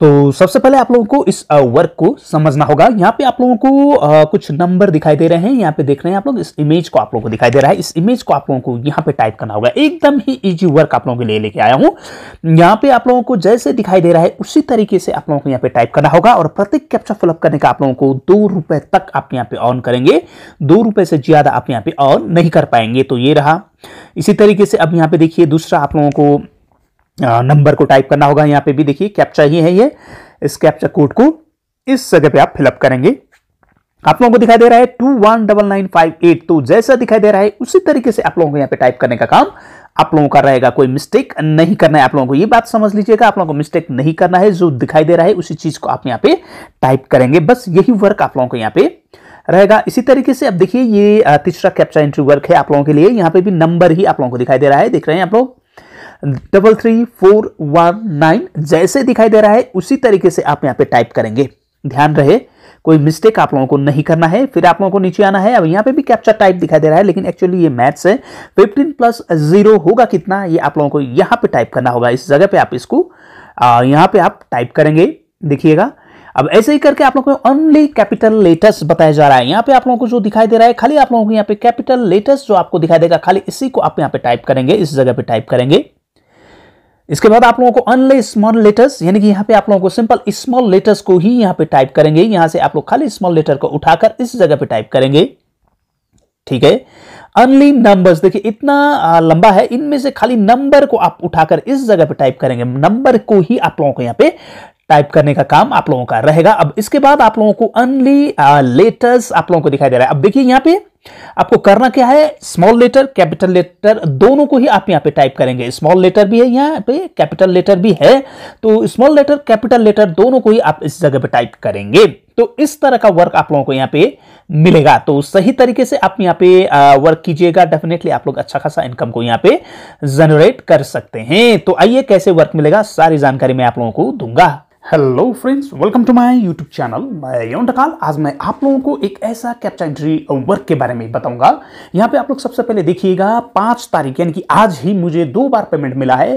तो सबसे पहले आप लोगों को इस वर्क को समझना होगा यहाँ पे आप लोगों को कुछ नंबर दिखाई दे रहे हैं यहाँ पे देख रहे हैं आप लोग इस इमेज को आप लोगों को दिखाई दे रहा है इस इमेज को आप लोगों को यहाँ पे टाइप करना होगा एकदम ही इजी वर्क आप लोगों के लिए लेके आया हूँ यहाँ पे आप लोगों को जैसे दिखाई दे रहा है उसी तरीके से आप लोगों को यहाँ पे टाइप करना होगा और प्रत्येक कैप्चा फिलअप करने का आप लोगों को दो रुपए तक आप यहाँ पे ऑन करेंगे दो रुपए से ज्यादा आप यहाँ पे ऑन नहीं कर पाएंगे तो ये रहा इसी तरीके से अब यहाँ पे देखिए दूसरा आप लोगों को नंबर को टाइप करना होगा यहाँ पे भी देखिए कैप्चा ही है ये इस कैप्चा कोड को इस जगह पे आप फिलअप करेंगे आप लोगों को दिखाई दे रहा है two one double nine five eight तो जैसा दिखाई दे रहा है उसी तरीके से आप लोगों को यहाँ पे टाइप करने का काम आप लोगों का रहेगा कोई मिस्टेक नहीं करना है आप लोगों को ये बात समझ लीजिएगा आप लोगों को मिस्टेक नहीं करना है जो दिखाई दे रहा है उसी चीज को आप यहाँ पे टाइप करेंगे बस यही वर्क आप लोगों को यहाँ पे रहेगा इसी तरीके से अब देखिए ये तीसरा कैप्चा एंट्री वर्क है आप लोगों के लिए यहाँ पे भी नंबर ही आप लोगों को दिखाई दे रहा है देख रहे हैं आप लोग double three four one nine जैसे दिखाई दे रहा है उसी तरीके से आप यहाँ पे टाइप करेंगे ध्यान रहे कोई मिस्टेक आप लोगों को नहीं करना है फिर आप लोगों को नीचे आना है अब यहाँ पे भी कैप्चर टाइप दिखाई दे रहा है लेकिन एक्चुअली ये मैथ्स है फिफ्टीन प्लस जीरो होगा कितना ये आप लोगों को यहाँ पे टाइप करना होगा इस जगह पे आप इसको यहाँ पे आप टाइप करेंगे देखिएगा अब ऐसे ही करके आप लोगों को ओनली कैपिटल लेटर्स बताया जा रहा है यहाँ पे आप लोगों को जो दिखाई दे रहा है खाली आप लोगों को यहाँ पे कैपिटल लेटर्स जो आपको दिखाई देगा खाली इसी को आप यहाँ पे टाइप करेंगे इस जगह पे टाइप करेंगे इसके बाद आप लोगों को अनले स्मॉल लेटर्स यानी कि यहाँ पे आप लोगों को सिंपल स्मॉल लेटर्स को ही यहाँ पे टाइप करेंगे यहां से आप लोग खाली स्मॉल लेटर को उठाकर इस जगह पे टाइप करेंगे ठीक है अनली नंबर्स देखिए इतना लंबा है इनमें से खाली नंबर को आप उठाकर इस जगह पे टाइप करेंगे नंबर को ही आप लोगों को यहाँ पे टाइप करने का काम आप लोगों का रहेगा अब इसके बाद आप लोगों को अनली लेटर्स आप लोगों को दिखाई दे रहा है अब देखिए यहाँ पे आपको करना क्या है स्मॉल लेटर कैपिटल लेटर दोनों को ही आप यहां पे टाइप करेंगे स्मॉल लेटर भी है यहां पे कैपिटल लेटर भी है तो स्मॉल लेटर कैपिटल लेटर दोनों को ही आप इस जगह पे टाइप करेंगे तो इस तरह का वर्क आप लोगों को यहां पे मिलेगा तो सही तरीके से आप यहां पे वर्क कीजिएगा डेफिनेटली आप लोग अच्छा खासा इनकम को यहां पे जनरेट कर सकते हैं तो आइए कैसे वर्क मिलेगा सारी जानकारी मैं आप लोगों को दूंगा hello friends welcome to my YouTube channel मैं यौन टकाल आज मैं आप लोगों को एक ऐसा कैप्चा एंट्री वर्क के बारे में बताऊंगा यहाँ पे आप लोग सबसे पहले देखिएगा पाँच तारीख यानी कि आज ही मुझे दो बार पेमेंट मिला है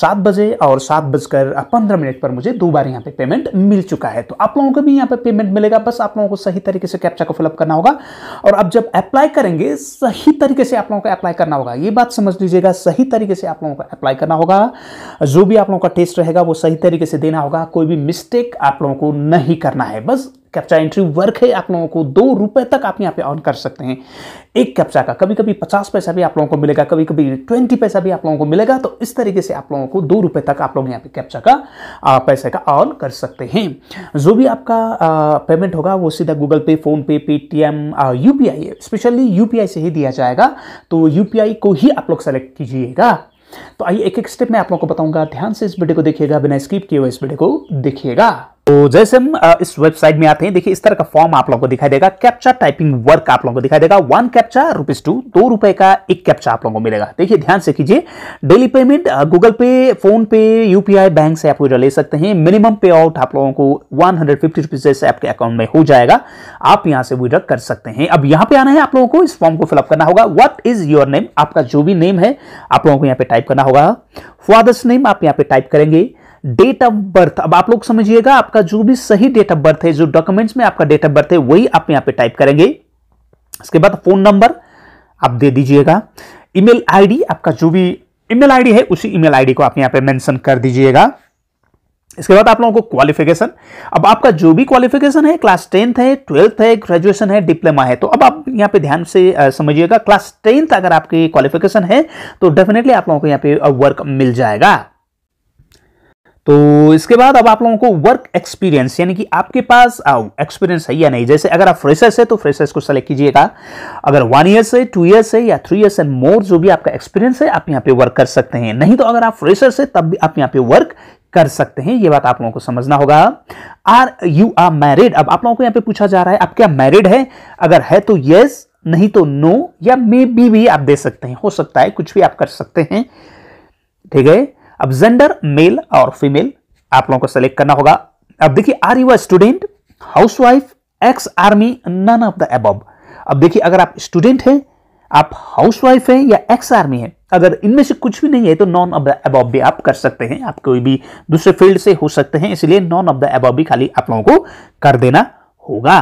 सात बजे और सात बजकर uh, पंद्रह मिनट पर मुझे दो बार यहाँ पे पेमेंट मिल चुका है तो आप लोगों को भी यहाँ पे पेमेंट मिलेगा बस आप लोगों को सही तरीके से कैप्चा को फिलअप करना होगा और अब जब अप्लाई करेंगे सही तरीके से आप लोगों को अप्लाई करना होगा ये बात समझ लीजिएगा सही तरीके से आप लोगों को अप्लाई करना होगा जो भी आप लोगों का टेस्ट रहेगा वो सही तरीके से देना होगा कोई कोई भी मिस्टेक आप लोगों को नहीं करना है बस कैप्चा एंट्री वर्क है आप लोगों को दो रुपए तक आप यहाँ पे ऑन कर सकते हैं एक कैप्चा का कभी कभी पचास पैसा भी आप लोगों को मिलेगा कभी कभी ट्वेंटी पैसा भी आप लोगों को मिलेगा तो इस तरीके से आप लोगों को दो रुपए तक आप लोग यहाँ पे कैप्चा का पैसे का ऑन कर सकते हैं जो भी आपका पेमेंट होगा वो सीधा गूगल पे फोन पे पेटीएम यूपीआई स्पेशली यूपीआई से ही दिया जाएगा तो यूपीआई को ही आप लोग सेलेक्ट कीजिएगा तो आइए एक एक स्टेप मैं आप लोगों को बताऊंगा ध्यान से इस वीडियो को देखिएगा बिना स्किप किए हुए इस वीडियो को देखिएगा तो जैसे हम इस वेबसाइट में आते हैं देखिए इस तरह का फॉर्म आप लोगों को दिखाई देगा कैप्चा टाइपिंग वर्क आप लोगों को दिखाई देगा वन कैप्चा रुपीज टू दो रुपए का एक कैप्चा आप लोगों को मिलेगा देखिए ध्यान से कीजिए daily payment Google Pay PhonePe UPI bank से आप ले सकते हैं मिनिमम पे आउट आप लोगों को वन हंड्रेड फिफ्टी आपके अकाउंट में हो जाएगा आप यहाँ से विड्रॉ कर सकते हैं अब यहाँ पे आना है आप लोगों को इस फॉर्म को फिलअप करना होगा वट इज योर नेम आपका जो भी नेम है आप लोगों को यहाँ पे टाइप करना होगा फादर्स नेम आप यहाँ पे टाइप करेंगे डेट ऑफ बर्थ अब आप लोग समझिएगा आपका जो भी सही डेट ऑफ बर्थ है जो डॉक्यूमेंट्स में आपका डेट ऑफ बर्थ है वही आप यहां पे टाइप करेंगे इसके बाद फोन नंबर आप दे दीजिएगा ईमेल आईडी आपका जो भी ईमेल आईडी है उसी ईमेल आईडी को आप यहां पे मेंशन कर दीजिएगा इसके बाद आप लोगों को क्वालिफिकेशन अब आपका जो भी क्वालिफिकेशन है क्लास टेंथ है ट्वेल्थ है ग्रेजुएशन है डिप्लोमा है तो अब आप यहां पे ध्यान से समझिएगा क्लास टेंथ अगर आपकी क्वालिफिकेशन है तो डेफिनेटली आप लोगों को यहाँ पे वर्क मिल जाएगा तो इसके बाद अब आप लोगों को वर्क एक्सपीरियंस यानी कि आपके पास एक्सपीरियंस है या नहीं जैसे अगर आप फ्रेशर्स है तो फ्रेशर्स को सेलेक्ट कीजिएगा अगर वन ईयर्स है टू ईयर्स है या थ्री ईयर्स एंड मोर जो भी आपका एक्सपीरियंस है आप यहाँ पे वर्क कर सकते हैं नहीं तो अगर आप फ्रेशर्स है तब भी आप यहाँ पे वर्क कर सकते हैं ये बात आप लोगों को समझना होगा आर यू आर मैरिड अब आप लोगों को यहाँ पे पूछा जा रहा है आप क्या मैरिड है अगर है तो ये नहीं तो नो या मे बी भी आप दे सकते हैं हो सकता है कुछ भी आप कर सकते हैं ठीक है अब जेंडर मेल और फीमेल आप लोगों को सेलेक्ट करना होगा अब देखिए are you student housewife ex army none of the एब अब देखिए अगर आप स्टूडेंट हैं आप हाउस वाइफ हैं या एक्स आर्मी हैं अगर इनमें से कुछ भी नहीं है तो नॉन ऑफ द एब भी आप कर सकते हैं आप कोई भी दूसरे फील्ड से हो सकते हैं इसलिए नॉन ऑफ द एब भी खाली आप लोगों को कर देना होगा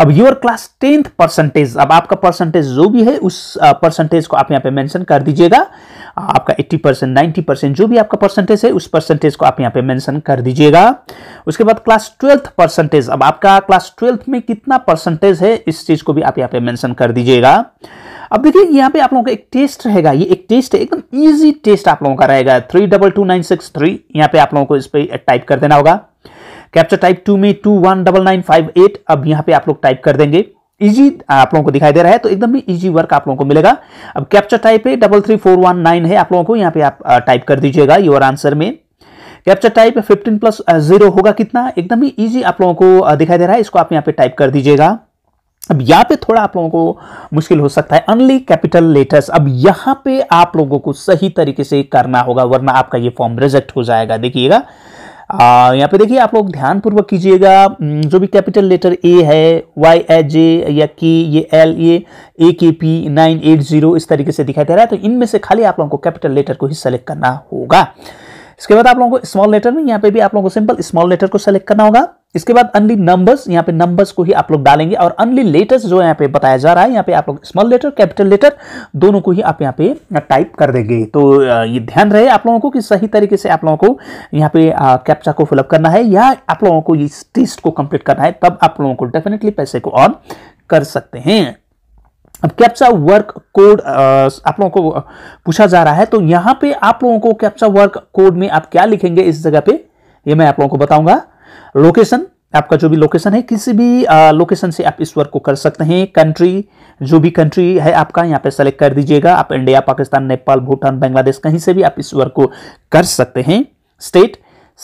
अब योर क्लास टेंथ परसेंटेज अब आपका परसेंटेज जो भी है उस परसेंटेज को आप यहां पे मेंशन कर दीजिएगा आपका 80 परसेंट नाइन्टी परसेंट जो भी आपका परसेंटेज है उस परसेंटेज को आप यहाँ पे मेंशन कर दीजिएगा उसके बाद क्लास ट्वेल्थ परसेंटेज अब आपका क्लास ट्वेल्थ में कितना परसेंटेज है इस चीज़ को भी आप यहाँ पे मैंशन कर दीजिएगा अब देखिए यहाँ पे आप लोगों का एक टेस्ट रहेगा ये एक टेस्ट है एकदम ईजी टेस्ट आप लोगों का रहेगा three double two nine six three यहाँ पे आप लोगों को इस पर टाइप कर देना होगा कैप्चर टाइप टू में two one double nine five eight अब यहाँ पे आप लोग टाइप कर देंगे इजी uh, आप लोगों को दिखाई दे रहा है तो एकदम ही इजी वर्क आप लोगों को मिलेगा अब कैप्चर टाइप है double three four one nine है आप लोगों को यहाँ पे आप टाइप uh, कर दीजिएगा योर आंसर में कैप्चर टाइप 15 प्लस जीरो होगा कितना एकदम ही इजी आप लोगों को uh, दिखाई दे रहा है इसको आप यहाँ पे टाइप कर दीजिएगा अब यहाँ पे थोड़ा आप लोगों को मुश्किल हो सकता है अनली कैपिटल लेटर्स अब यहाँ पे आप लोगों को सही तरीके से करना होगा वरना आपका ये फॉर्म रिजेक्ट हो जाएगा देखिएगा यहाँ पे देखिए आप लोग ध्यानपूर्वक कीजिएगा जो भी कैपिटल लेटर ए है वाई ए जे या के ये एल ये ए के पी नाइन एट जीरो इस तरीके से दिखाई दे रहा है तो इनमें से खाली आप लोगों को कैपिटल लेटर को ही सेलेक्ट करना होगा इसके बाद आप लोगों को स्मॉल लेटर में यहाँ पे भी आप लोगों को सिंपल स्मॉल लेटर को सेलेक्ट करना होगा इसके बाद अनली नंबर्स यहाँ पे नंबर्स को ही आप लोग डालेंगे और अनली लेटर्स जो यहाँ पे बताया जा रहा है यहाँ पे आप लोग स्मॉल लेटर कैपिटल लेटर दोनों को ही आप यहाँ पे टाइप uh, कर देंगे तो uh, ये ध्यान रहे आप लोगों को कि सही तरीके से आप लोगों को यहाँ पे कैप्चा uh, को फिलअप करना है या आप लोगों को इस टेस्ट को कंप्लीट करना है तब आप लोगों को डेफिनेटली पैसे को ऑन कर सकते हैं अब कैप्चा वर्क कोड आप लोगों को पूछा जा रहा है तो यहाँ पे आप लोगों को कैप्चा वर्क कोड में आप क्या लिखेंगे इस जगह पे ये मैं आप लोगों को बताऊंगा लोकेशन आपका जो भी लोकेशन है किसी भी लोकेशन से आप इस वर्क को कर सकते हैं कंट्री जो भी कंट्री है आपका यहाँ पे सेलेक्ट कर दीजिएगा आप इंडिया पाकिस्तान नेपाल भूटान बांग्लादेश कहीं से भी आप इस वर्क को कर सकते हैं state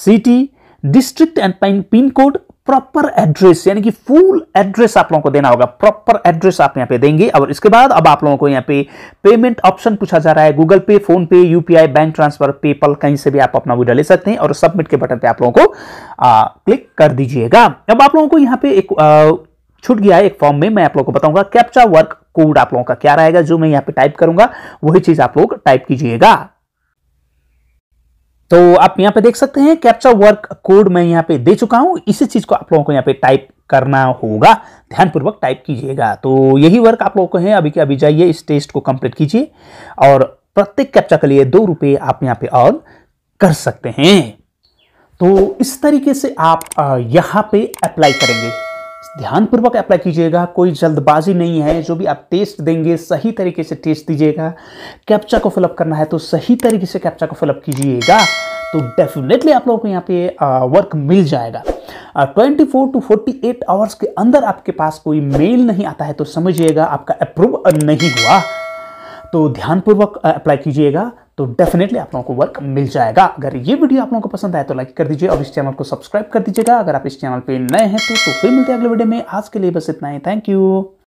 city district and pin code proper address यानी कि फुल एड्रेस आप लोगों को देना होगा प्रॉपर एड्रेस आप यहाँ पे देंगे और इसके बाद अब आप लोगों को यहाँ पे पेमेंट ऑप्शन पूछा जा रहा है Google Pay PhonePe UPI bank transfer PayPal कहीं से भी आप अपना वीडियो ले सकते हैं और सबमिट के बटन पे आप लोगों को आ, क्लिक कर दीजिएगा अब आप लोगों को यहाँ पे एक छूट गया है एक फॉर्म में मैं आप लोगों को बताऊंगा कैप्चा वर्क कोड आप लोगों का क्या रहेगा जो मैं यहाँ पे टाइप करूंगा वही चीज आप लोग टाइप कीजिएगा तो आप यहाँ पे देख सकते हैं कैप्चा वर्क कोड मैं यहाँ पे दे चुका हूं इसी चीज़ को आप लोगों को यहाँ पे टाइप करना होगा ध्यानपूर्वक टाइप कीजिएगा तो यही वर्क आप लोगों को है अभी के अभी जाइए इस टेस्ट को कंप्लीट कीजिए और प्रत्येक कैप्चा के लिए दो रुपये आप यहाँ पे और कर सकते हैं तो इस तरीके से आप यहाँ पे अप्लाई करेंगे ध्यानपूर्वक अप्लाई कीजिएगा कोई जल्दबाजी नहीं है जो भी आप टेस्ट देंगे सही तरीके से टेस्ट दीजिएगा कैप्चा को फिलअप करना है तो सही तरीके से कैप्चा को फिलअप कीजिएगा तो डेफिनेटली आप लोगों को यहाँ पे वर्क मिल जाएगा twenty four to forty eight hours के अंदर आपके पास कोई मेल नहीं आता है तो समझिएगा आपका अप्रूव नहीं हुआ तो ध्यानपूर्वक अप्लाई कीजिएगा तो डेफिनेटली आप लोगों को वर्क मिल जाएगा अगर ये वीडियो आप लोगों को पसंद आए तो लाइक कर दीजिए और इस चैनल को सब्सक्राइब कर दीजिएगा अगर आप इस चैनल पर नए हैं तो, तो फिर मिलते हैं अगले वीडियो में आज के लिए बस इतना ही थैंक यू